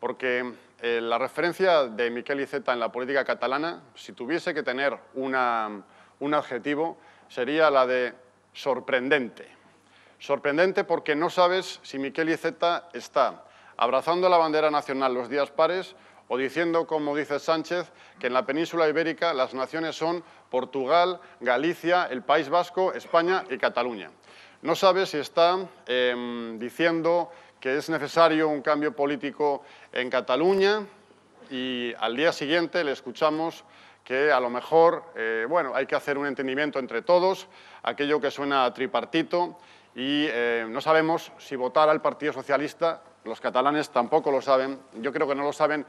porque eh, la referencia de Miquel Iceta en la política catalana, si tuviese que tener una, un adjetivo, sería la de sorprendente. Sorprendente porque no sabes si Miquel Iceta está abrazando la bandera nacional los días pares o diciendo, como dice Sánchez, que en la península ibérica las naciones son Portugal, Galicia, el País Vasco, España y Cataluña. No sabes si está em, diciendo que es necesario un cambio político en Cataluña y al día siguiente le escuchamos que a lo mejor eh, bueno, hay que hacer un entendimiento entre todos, aquello que suena tripartito, y eh, no sabemos si votar al Partido Socialista, los catalanes tampoco lo saben, yo creo que no lo saben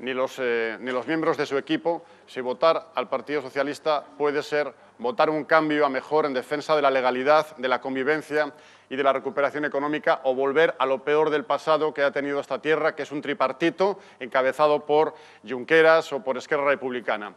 ni los, eh, ni los miembros de su equipo, si votar al Partido Socialista puede ser votar un cambio a mejor en defensa de la legalidad, de la convivencia y de la recuperación económica o volver a lo peor del pasado que ha tenido esta tierra, que es un tripartito encabezado por Junqueras o por Esquerra Republicana.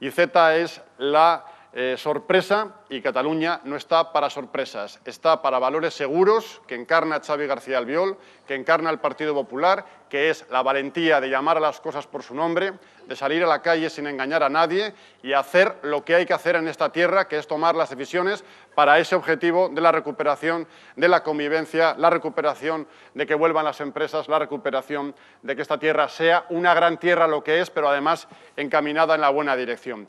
Y Z es la eh, sorpresa y Cataluña no está para sorpresas, está para valores seguros que encarna Xavi García Albiol, que encarna el Partido Popular, que es la valentía de llamar a las cosas por su nombre, de salir a la calle sin engañar a nadie y hacer lo que hay que hacer en esta tierra, que es tomar las decisiones para ese objetivo de la recuperación de la convivencia, la recuperación de que vuelvan las empresas, la recuperación de que esta tierra sea una gran tierra lo que es, pero además encaminada en la buena dirección.